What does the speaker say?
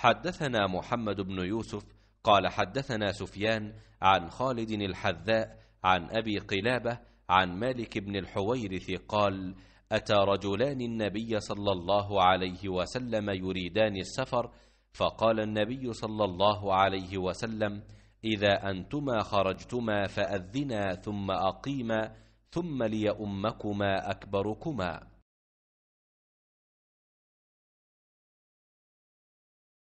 حدثنا محمد بن يوسف قال حدثنا سفيان عن خالد الحذاء عن أبي قلابة عن مالك بن الحويرث قال أتى رجلان النبي صلى الله عليه وسلم يريدان السفر فقال النبي صلى الله عليه وسلم إذا أنتما خرجتما فأذنا ثم أقيما ثم ليؤمكما أكبركما